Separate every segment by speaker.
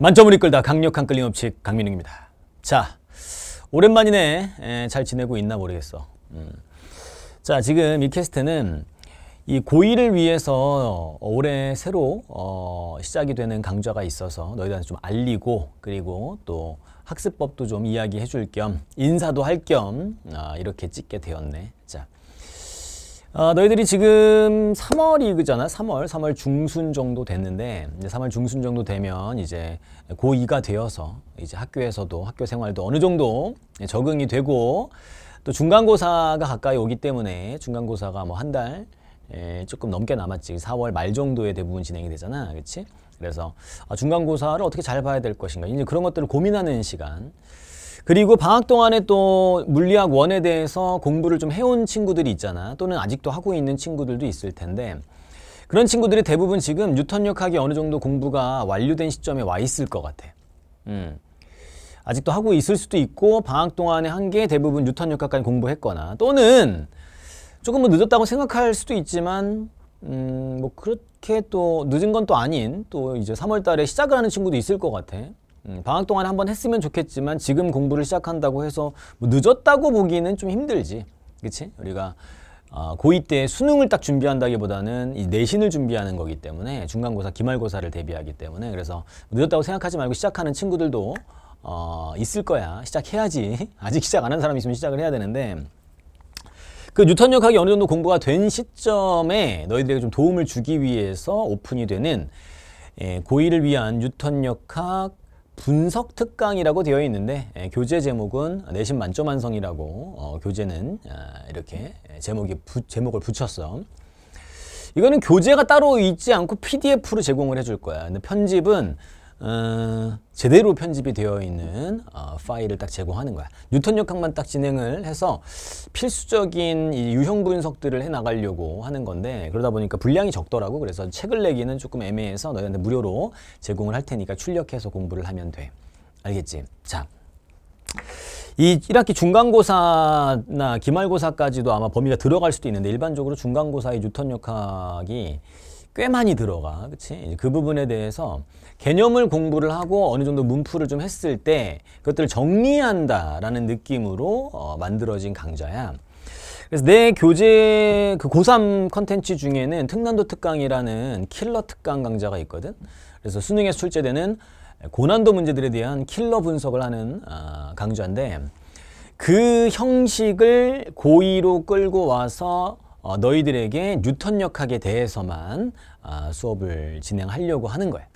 Speaker 1: 만점을 이끌다 강력한 끌림 법칙 강민웅입니다. 자, 오랜만이네. 에, 잘 지내고 있나 모르겠어. 음. 자, 지금 이 캐스트는 이 고2를 위해서 어, 올해 새로 어, 시작이 되는 강좌가 있어서 너희들한테 좀 알리고 그리고 또 학습법도 좀 이야기해 줄겸 인사도 할겸 아, 이렇게 찍게 되었네. 자, 어, 너희들이 지금 3월이잖아. 3월, 3월 중순 정도 됐는데 이제 3월 중순 정도 되면 이제 고2가 되어서 이제 학교에서도 학교 생활도 어느 정도 적응이 되고 또 중간고사가 가까이 오기 때문에 중간고사가 뭐 한달 예, 조금 넘게 남았지. 4월 말 정도에 대부분 진행이 되잖아. 그렇지? 그래서 어, 중간고사를 어떻게 잘 봐야 될 것인가. 이제 그런 것들을 고민하는 시간. 그리고 방학 동안에 또 물리학 원에 대해서 공부를 좀 해온 친구들이 있잖아. 또는 아직도 하고 있는 친구들도 있을 텐데 그런 친구들이 대부분 지금 뉴턴역학이 어느 정도 공부가 완료된 시점에 와 있을 것 같아. 음. 아직도 하고 있을 수도 있고 방학 동안에 한 게 대부분 뉴턴역학까지 공부했거나 또는 조금 뭐 늦었다고 생각할 수도 있지만 음, 뭐 그렇게 또 늦은 건 또 아닌 또 이제 3월 달에 시작을 하는 친구도 있을 것 같아. 음, 방학 동안 한 번 했으면 좋겠지만 지금 공부를 시작한다고 해서 뭐 늦었다고 보기는 좀 힘들지. 그치? 우리가 아, 고2 때 수능을 딱 준비한다기보다는 이 내신을 준비하는 거기 때문에 중간고사, 기말고사를 대비하기 때문에 그래서 늦었다고 생각하지 말고 시작하는 친구들도 어, 있을 거야. 시작해야지. 아직 시작 안 한 사람이 있으면 시작을 해야 되는데 그 뉴턴 역학이 어느 정도 공부가 된 시점에 너희들에게 좀 도움을 주기 위해서 오픈이 되는 예, 고2를 위한 뉴턴 역학 분석 특강이라고 되어 있는데 예, 교재 제목은 내신 만점 완성이라고 어, 교재는 아, 이렇게 예, 제목이 부, 제목을 붙였어. 이거는 교재가 따로 있지 않고 PDF로 제공을 해줄 거야. 근데 편집은 어, 제대로 편집이 되어 있는 어, 파일을 딱 제공하는 거야. 뉴턴 역학만 딱 진행을 해서 필수적인 유형 분석들을 해 나가려고 하는 건데 그러다 보니까 분량이 적더라고. 그래서 책을 내기는 조금 애매해서 너희한테 무료로 제공을 할 테니까 출력해서 공부를 하면 돼. 알겠지? 자. 이 1학기 중간고사나 기말고사까지도 아마 범위가 들어갈 수도 있는데 일반적으로 중간고사의 뉴턴 역학이 꽤 많이 들어가. 그치? 그 부분에 대해서 개념을 공부를 하고 어느 정도 문풀을 좀 했을 때 그것들을 정리한다라는 느낌으로 어, 만들어진 강좌야. 그래서 내 교재 그 고3 컨텐츠 중에는 특난도 특강이라는 킬러 특강 강좌가 있거든. 그래서 수능에서 출제되는 고난도 문제들에 대한 킬러 분석을 하는 어, 강좌인데 그 형식을 고의로 끌고 와서 어, 너희들에게 뉴턴 역학에 대해서만 아, 수업을 진행하려고 하는 거예요.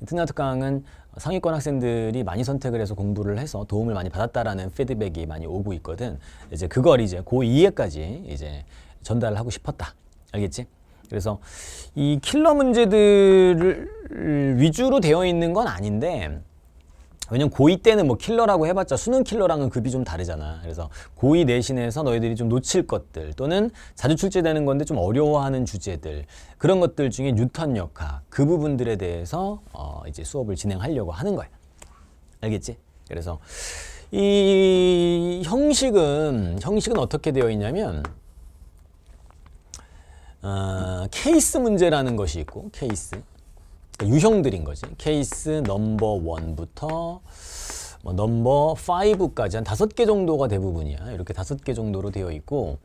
Speaker 1: 인터 강은 상위권 학생들이 많이 선택을 해서 공부를 해서 도움을 많이 받았다라는 피드백이 많이 오고 있거든. 이제 그걸 이제 고2에까지 이제 전달을 하고 싶었다. 알겠지? 그래서 이 킬러 문제들을 위주로 되어 있는 건 아닌데 왜냐면 고2 때는 뭐 킬러라고 해봤자 수능 킬러랑은 급이 좀 다르잖아. 그래서 고2 내신에서 너희들이 좀 놓칠 것들 또는 자주 출제되는 건데 좀 어려워하는 주제들 그런 것들 중에 뉴턴 역학 그 부분들에 대해서 어 이제 수업을 진행하려고 하는 거야. 알겠지? 그래서 이 형식은 형식은 어떻게 되어 있냐면 어, 케이스 문제라는 것이 있고 케이스 그러니까 유형들인 거지. 케이스 넘버 1부터뭐 넘버 5까지 한 다섯 개 정도가 대부분이야. 이렇게 다섯 개 정도로 되어 있고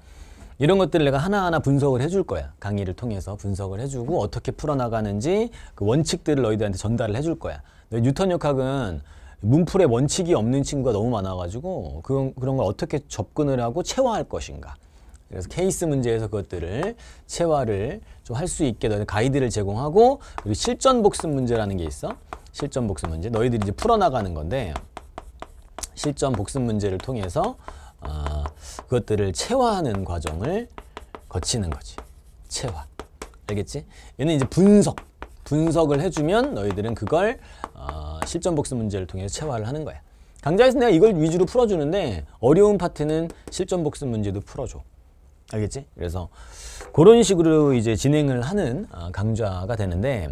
Speaker 1: 이런 것들을 내가 하나하나 분석을 해줄 거야. 강의를 통해서 분석을 해주고 어떻게 풀어나가는지 그 원칙들을 너희들한테 전달을 해줄 거야. 뉴턴 역학은 문풀에 원칙이 없는 친구가 너무 많아가지고 그런, 그런 걸 어떻게 접근을 하고 체화할 것인가 그래서 케이스 문제에서 그것들을 체화를 좀 할 수 있게 너희 가이드를 제공하고 그리고 실전 복습 문제라는 게 있어. 실전 복습 문제. 너희들이 이제 풀어나가는 건데 실전 복습 문제를 통해서 어, 그것들을 체화하는 과정을 거치는 거지. 체화. 알겠지? 얘는 이제 분석. 분석을 해주면 너희들은 그걸 어, 실전 복습 문제를 통해서 체화를 하는 거야. 강좌에서 내가 이걸 위주로 풀어주는데 어려운 파트는 실전 복습 문제도 풀어줘. 알겠지? 그래서 그런 식으로 이제 진행을 하는 아, 강좌가 되는데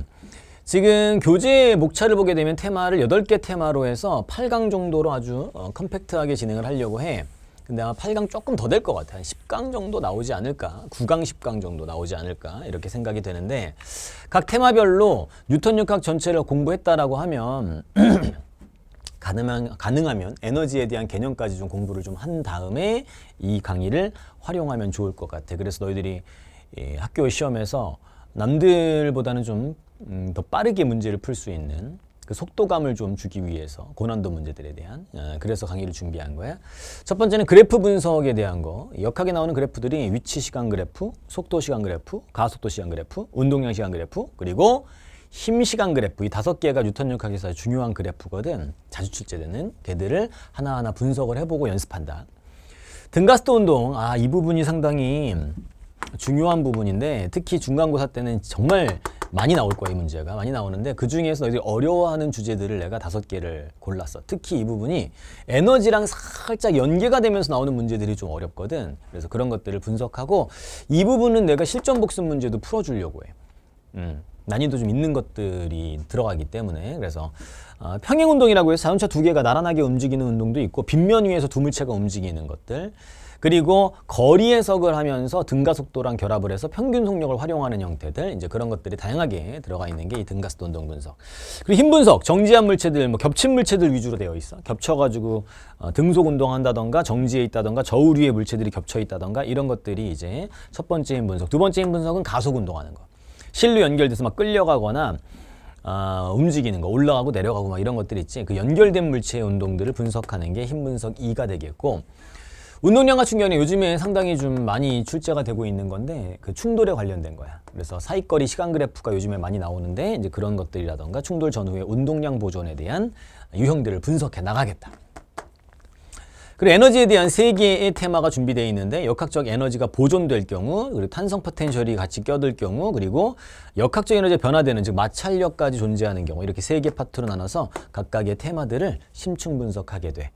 Speaker 1: 지금 교재 목차를 보게 되면 테마를 8개 테마로 해서 8강 정도로 아주 어, 컴팩트하게 진행을 하려고 해. 근데 아마 8강 조금 더 될 것 같아. 한 10강 정도 나오지 않을까. 9강, 10강 정도 나오지 않을까. 이렇게 생각이 되는데 각 테마별로 뉴턴 역학 전체를 공부했다라고 하면 가능한, 가능하면 에너지에 대한 개념까지 좀 공부를 좀 한 다음에 이 강의를 활용하면 좋을 것 같아. 그래서 너희들이 이 예, 학교 시험에서 남들보다는 좀더 음, 빠르게 문제를 풀 수 있는 그 속도감을 좀 주기 위해서 고난도 문제들에 대한 어, 그래서 강의를 준비한 거야. 첫 번째는 그래프 분석에 대한 거. 역학에 나오는 그래프들이 위치 시간 그래프, 속도 시간 그래프, 가속도 시간 그래프, 운동량 시간 그래프, 그리고 힘시간 그래프, 이 다섯 개가 뉴턴 역학에서 중요한 그래프거든. 자주 출제되는 걔들을 하나하나 분석을 해보고 연습한다. 등가스도 운동, 아, 이 부분이 상당히 중요한 부분인데 특히 중간고사 때는 정말 많이 나올 거예요, 이 문제가. 많이 나오는데 그중에서 너희들이 어려워하는 주제들을 내가 다섯 개를 골랐어. 특히 이 부분이 에너지랑 살짝 연계가 되면서 나오는 문제들이 좀 어렵거든. 그래서 그런 것들을 분석하고 이 부분은 내가 실전 복습 문제도 풀어주려고 해. 음. 난이도 좀 있는 것들이 들어가기 때문에 그래서 어, 평행운동이라고 해서 자동차 두 개가 나란하게 움직이는 운동도 있고 빗면 위에서 두 물체가 움직이는 것들 그리고 거리 해석을 하면서 등가속도랑 결합을 해서 평균 속력을 활용하는 형태들 이제 그런 것들이 다양하게 들어가 있는 게 이 등가속도 운동 분석 그리고 힘 분석 정지한 물체들 뭐 겹친 물체들 위주로 되어 있어 겹쳐가지고 어, 등속 운동한다던가 정지에 있다던가 저울 위에 물체들이 겹쳐 있다던가 이런 것들이 이제 첫 번째 힘 분석 두 번째 힘 분석은 가속 운동하는 것 실로 연결돼서 막 끌려가거나 아, 움직이는 거 올라가고 내려가고 막 이런 것들 있지 그 연결된 물체의 운동들을 분석하는 게 힘분석 2가 되겠고 운동량 같은 경우 요즘에 상당히 좀 많이 출제가 되고 있는 건데 그 충돌에 관련된 거야. 그래서 사이거리 시간 그래프가 요즘에 많이 나오는데 이제 그런 것들이라던가 충돌 전후의 운동량 보존에 대한 유형들을 분석해 나가겠다. 그리고 에너지에 대한 세 개의 테마가 준비되어 있는데 역학적 에너지가 보존될 경우 그리고 탄성 포텐셜이 같이 껴들 경우 그리고 역학적 에너지가 변화되는 즉 마찰력까지 존재하는 경우 이렇게 세 개 파트로 나눠서 각각의 테마들을 심층 분석하게 돼.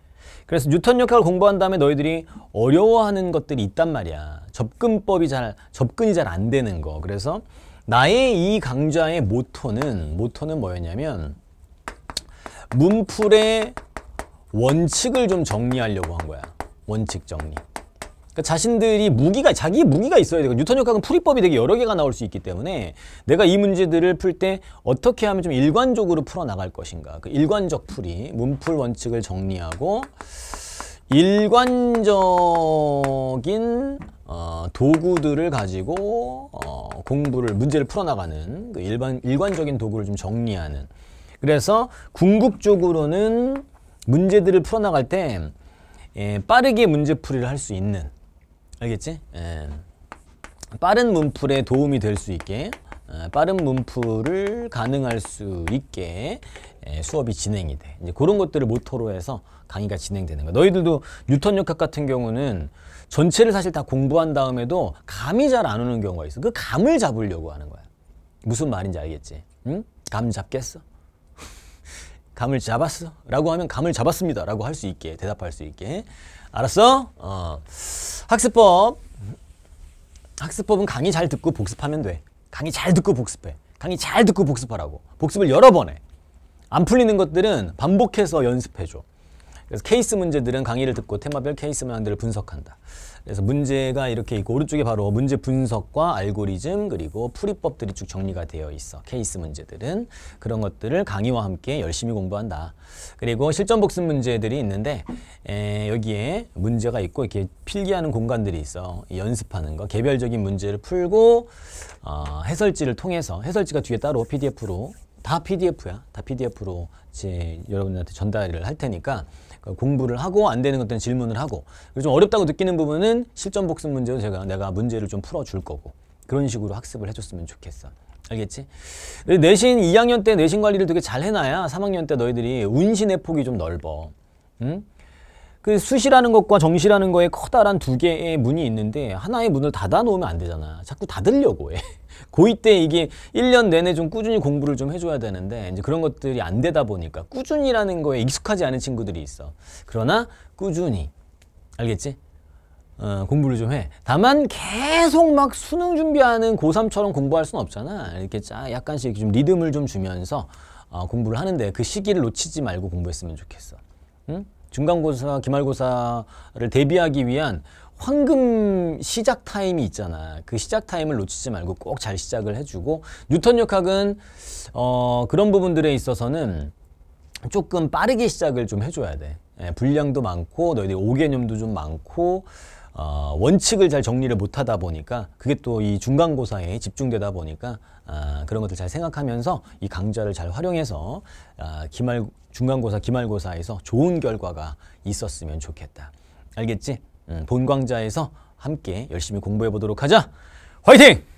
Speaker 1: 그래서 뉴턴 역학을 공부한 다음에 너희들이 어려워하는 것들이 있단 말이야. 접근법이 잘 접근이 잘 안 되는 거. 그래서 나의 이 강좌의 모토는 모토는 뭐였냐면 문풀의 원칙을 좀 정리하려고 한 거야. 원칙 정리. 그러니까 자신들이 무기가 자기 무기가 있어야 되고 뉴턴 역학은 풀이법이 되게 여러 개가 나올 수 있기 때문에 내가 이 문제들을 풀 때 어떻게 하면 좀 일관적으로 풀어나갈 것인가 그 일관적 풀이 문풀 원칙을 정리하고 일관적인 어, 도구들을 가지고 어, 공부를 문제를 풀어나가는 그 일반 일관적인 도구를 좀 정리하는 그래서 궁극적으로는 문제들을 풀어나갈 때 예, 빠르게 문제풀이를 할 수 있는 알겠지? 예, 빠른 문풀에 도움이 될 수 있게 예, 빠른 문풀을 가능할 수 있게 예, 수업이 진행이 돼. 이제 그런 것들을 모토로 해서 강의가 진행되는 거야. 너희들도 뉴턴 역학 같은 경우는 전체를 사실 다 공부한 다음에도 감이 잘 안 오는 경우가 있어. 그 감을 잡으려고 하는 거야. 무슨 말인지 알겠지? 응? 감 잡겠어? 감을 잡았어? 라고 하면 감을 잡았습니다. 라고 할 수 있게, 대답할 수 있게. 알았어? 어. 학습법. 학습법은 강의 잘 듣고 복습하면 돼. 강의 잘 듣고 복습해. 강의 잘 듣고 복습하라고. 복습을 여러 번 해. 안 풀리는 것들은 반복해서 연습해줘. 그래서 케이스 문제들은 강의를 듣고 테마별 케이스 문항들을 분석한다. 그래서 문제가 이렇게 있고 오른쪽에 바로 문제 분석과 알고리즘 그리고 풀이법들이 쭉 정리가 되어 있어. 케이스 문제들은 그런 것들을 강의와 함께 열심히 공부한다. 그리고 실전 복습 문제들이 있는데 에, 여기에 문제가 있고 이렇게 필기하는 공간들이 있어. 연습하는 거 개별적인 문제를 풀고 어, 해설지를 통해서 해설지가 뒤에 따로 PDF로 다 PDF야. 다 PDF로 제 여러분한테 전달을 할 테니까 그러니까 공부를 하고 안 되는 것들은 질문을 하고 그리고 좀 어렵다고 느끼는 부분은 실전 복습 문제로 제가 내가 문제를 좀 풀어줄 거고 그런 식으로 학습을 해줬으면 좋겠어. 알겠지? 내신 2학년 때 내신 관리를 되게 잘 해놔야 3학년 때 너희들이 운신의 폭이 좀 넓어. 응? 그 수시라는 것과 정시라는 거에 커다란 두 개의 문이 있는데 하나의 문을 닫아 놓으면 안 되잖아. 자꾸 닫으려고 해. 고이때 이게 1년 내내 좀 꾸준히 공부를 좀 해줘야 되는데 이제 그런 것들이 안 되다 보니까 꾸준히라는 거에 익숙하지 않은 친구들이 있어. 그러나 꾸준히 알겠지? 어, 공부를 좀 해. 다만 계속 막 수능 준비하는 고3처럼 공부할 수는 없잖아. 이렇게 쫙 약간씩 좀 리듬을 좀 주면서 어, 공부를 하는데 그 시기를 놓치지 말고 공부했으면 좋겠어. 응? 중간고사, 기말고사를 대비하기 위한 황금 시작 타임이 있잖아. 그 시작 타임을 놓치지 말고 꼭 잘 시작을 해주고 뉴턴 역학은 어, 그런 부분들에 있어서는 조금 빠르게 시작을 좀 해줘야 돼. 예, 분량도 많고 너희들 오개념도 좀 많고 어, 원칙을 잘 정리를 못하다 보니까 그게 또 이 중간고사에 집중되다 보니까 아, 그런 것들 잘 생각하면서 이 강좌를 잘 활용해서 아, 기말 중간고사 기말고사에서 좋은 결과가 있었으면 좋겠다. 알겠지? 음, 본 강좌에서 함께 열심히 공부해 보도록 하자. 화이팅!